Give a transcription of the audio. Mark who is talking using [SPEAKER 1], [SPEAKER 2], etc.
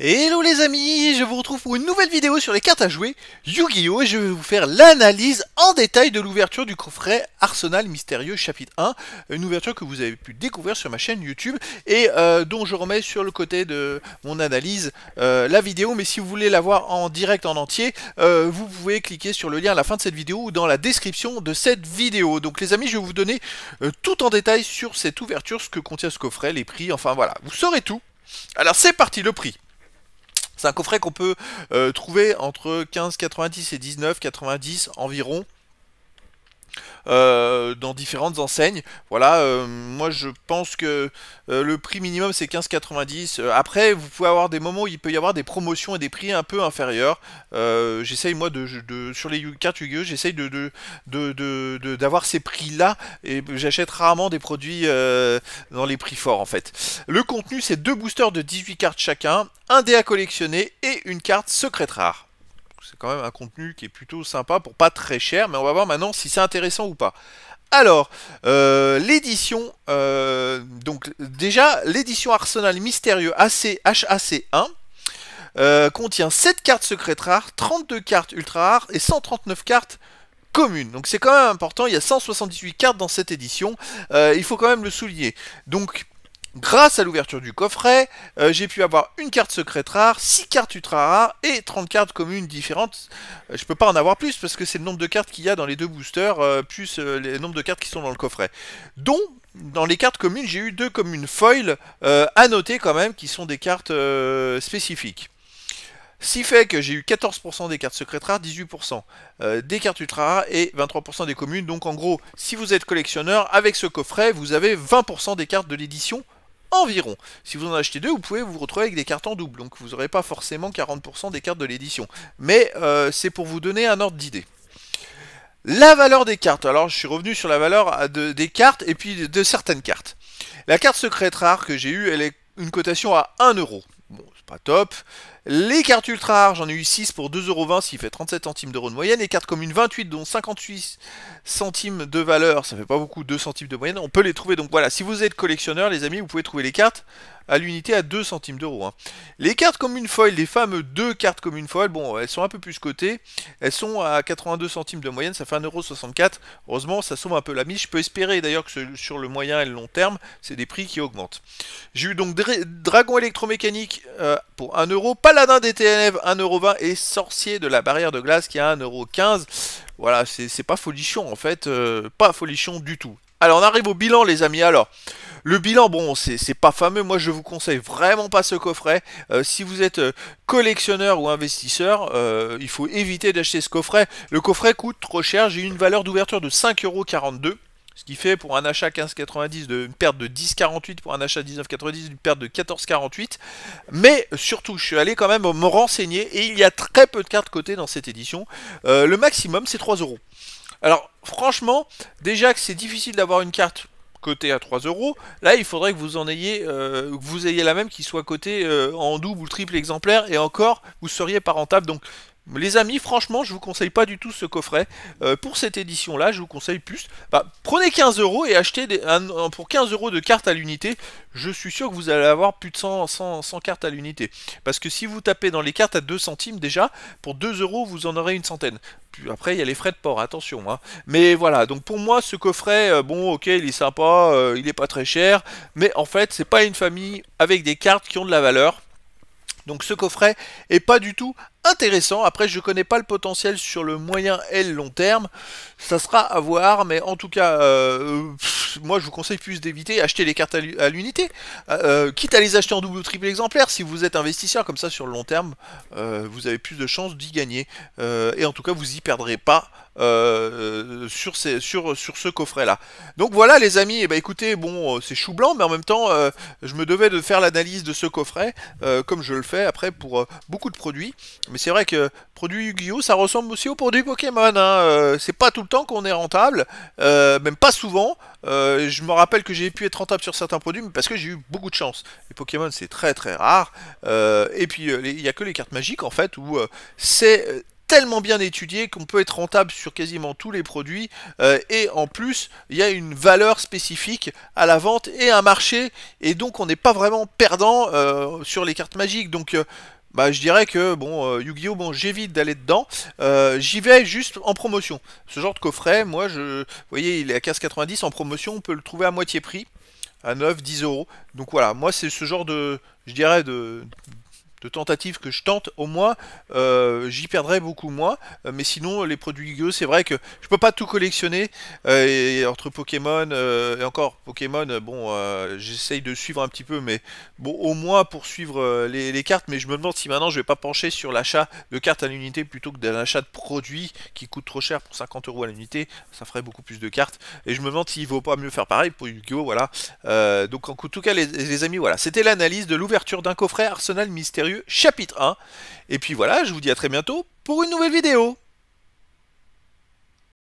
[SPEAKER 1] Hello les amis, je vous retrouve pour une nouvelle vidéo sur les cartes à jouer Yu-Gi-Oh! et je vais vous faire l'analyse en détail de l'ouverture du coffret Arsenal Mystérieux chapitre 1 Une ouverture que vous avez pu découvrir sur ma chaîne YouTube et euh, dont je remets sur le côté de mon analyse euh, la vidéo Mais si vous voulez la voir en direct en entier, euh, vous pouvez cliquer sur le lien à la fin de cette vidéo ou dans la description de cette vidéo Donc les amis, je vais vous donner tout en détail sur cette ouverture, ce que contient ce coffret, les prix, enfin voilà, vous saurez tout alors c'est parti, le prix c'est un coffret qu'on peut euh, trouver entre 15,90 et 19,90 environ. Euh, dans différentes enseignes. Voilà, euh, moi je pense que euh, le prix minimum c'est 15,90. après, vous pouvez avoir des moments où il peut y avoir des promotions et des prix un peu inférieurs. j'essaye moi de, sur les cartes yu j'essaye de, d'avoir ces prix là et j'achète rarement des produits dans les prix forts en fait. Le contenu c'est deux boosters de 18 cartes chacun, un dé à collectionner et une carte secrète rare c'est quand même un contenu qui est plutôt sympa pour pas très cher, mais on va voir maintenant si c'est intéressant ou pas. Alors, euh, l'édition, euh, donc déjà l'édition Arsenal mystérieux AC, HAC1 euh, contient 7 cartes secrètes rares, 32 cartes ultra rares et 139 cartes communes. Donc c'est quand même important, il y a 178 cartes dans cette édition, il faut quand même le souligner. Donc Grâce à l'ouverture du coffret, euh, j'ai pu avoir une carte secrète rare, 6 cartes ultra rares et 30 cartes communes différentes. Euh, je ne peux pas en avoir plus parce que c'est le nombre de cartes qu'il y a dans les deux boosters, euh, plus le nombre de cartes qui sont dans le coffret. Dont, dans les cartes communes, j'ai eu deux communes foil, à noter quand même, qui sont des cartes spécifiques. Si fait que j'ai eu 14% des cartes secrètes rares, 18% des cartes ultra rares et 23% des communes. Donc en gros, si vous êtes collectionneur, avec ce coffret, vous avez 20% des cartes de l'édition environ. Si vous en achetez deux, vous pouvez vous retrouver avec des cartes en double, donc vous n'aurez pas forcément 40% des cartes de l'édition. Mais euh, c'est pour vous donner un ordre d'idée. La valeur des cartes. Alors je suis revenu sur la valeur euh, des cartes et puis de, certaines cartes. La carte secrète rare que j'ai eue, elle est une cotation à 1€. Bon, pas top. Les cartes ultra rares, j'en ai eu 6 pour 2,20€, ce qui fait 37 centimes d'euros de moyenne. Les cartes communes 28, dont 58 centimes de valeur, ça fait pas beaucoup, 2 centimes de moyenne. On peut les trouver, donc voilà, si vous êtes collectionneur, les amis, vous pouvez trouver les cartes à l'unité à 2 centimes d'euros. Hein. Les cartes communes foil, les fameuses deux cartes communes foil, bon, elles sont un peu plus cotées. Elles sont à 82 centimes de moyenne, ça fait 1,64€. Heureusement, ça sauve un peu la mise. Je peux espérer d'ailleurs que sur le moyen et le long terme, c'est des prix qui augmentent. J'ai eu donc Dragon électromécanique euh, pour 1€, euro. Paladin des TNF 1,20€ et Sorcier de la barrière de glace qui a euro 1,15€. Voilà, c'est pas folichon en fait, euh, pas folichon du tout. Alors on arrive au bilan les amis, alors le bilan bon c'est pas fameux, moi je vous conseille vraiment pas ce coffret, euh, si vous êtes euh, collectionneur ou investisseur, il faut éviter d'acheter ce coffret, le coffret coûte trop cher, j'ai une valeur d'ouverture de 5,42€ ce qui fait pour un achat 15,90 une perte de 10,48, pour un achat 19,90 une perte de 14,48. Mais surtout, je suis allé quand même me renseigner et il y a très peu de cartes cotées dans cette édition. Euh, le maximum, c'est 3 euros. Alors, franchement, déjà que c'est difficile d'avoir une carte cotée à 3 euros, là il faudrait que vous en ayez, euh, que vous ayez la même qui soit cotée euh, en double ou triple exemplaire et encore vous seriez pas rentable. Donc les amis, franchement, je vous conseille pas du tout ce coffret. Euh, pour cette édition-là, je vous conseille plus. Bah, prenez 15 euros et achetez des, pour 15 euros de cartes à l'unité. Je suis sûr que vous allez avoir plus de 100, cartes à l'unité. Parce que si vous tapez dans les cartes à 2 centimes déjà, pour 2 euros, vous en aurez une centaine. Puis après, il y a les frais de port, attention. Hein. Mais voilà, donc pour moi, ce coffret, euh, bon, ok, il est sympa, euh, il n'est pas très cher. Mais en fait, c'est pas une famille avec des cartes qui ont de la valeur. Donc ce coffret est pas du tout intéressant. Après, je connais pas le potentiel sur le moyen et le long terme. Ça sera à voir, mais en tout cas, euh, moi je vous conseille plus d'éviter acheter les cartes à l'unité. Euh, euh, quitte à les acheter en double ou triple exemplaire, si vous êtes investisseur comme ça sur le long terme, vous avez plus de chances d'y gagner. et en tout cas, vous y perdrez pas. sur, ces, sur, sur ce coffret-là. Donc voilà les amis, et eh ben, écoutez, bon, c'est chou blanc, mais en même temps, je me devais de faire l'analyse de ce coffret, comme je le fais après pour beaucoup de produits. Mais c'est vrai que produit Yu-Gi-Oh, ça ressemble aussi au produits Pokémon. Hein. Euh, c'est pas tout le temps qu'on est rentable, euh, même pas souvent. Euh, je me rappelle que j'ai pu être rentable sur certains produits, mais parce que j'ai eu beaucoup de chance. Les Pokémon, c'est très très rare. et puis, il n'y a que les cartes magiques, en fait, où c'est tellement bien étudié qu'on peut être rentable sur quasiment tous les produits et en plus il y a une valeur spécifique à la vente et à un marché et donc on n'est pas vraiment perdant sur les cartes magiques donc bah, je dirais que bon, euh, Yu-Gi-Oh, bon, j'évite d'aller dedans. Euh, j'y vais juste en promotion. Ce genre de coffret, moi, je, vous voyez, il est à 15,90€ en promotion, on peut le trouver à moitié prix, à 9, 10 euros. Donc voilà, moi, c'est ce genre de, je dirais, de, de tentatives que je tente, au moins euh, j'y perdrai beaucoup moins. Euh, mais sinon, les produits Yu-Gi-Oh, c'est vrai que je peux pas tout collectionner. Euh, et entre Pokémon et encore Pokémon, bon, j'essaye de suivre un petit peu, mais bon, au moins pour suivre les, cartes. Mais je me demande si maintenant je vais pas pencher sur l'achat de cartes à l'unité plutôt que d'un achat de produits qui coûte trop cher pour 50 euros à l'unité. Ça ferait beaucoup plus de cartes. Et je me demande s'il vaut pas mieux faire pareil pour Yu-Gi-Oh, voilà. donc en tout cas, les, les amis, voilà, c'était l'analyse de l'ouverture d'un coffret Arsenal Mystérieux chapitre 1. Et puis voilà, je vous dis à très bientôt pour une nouvelle vidéo.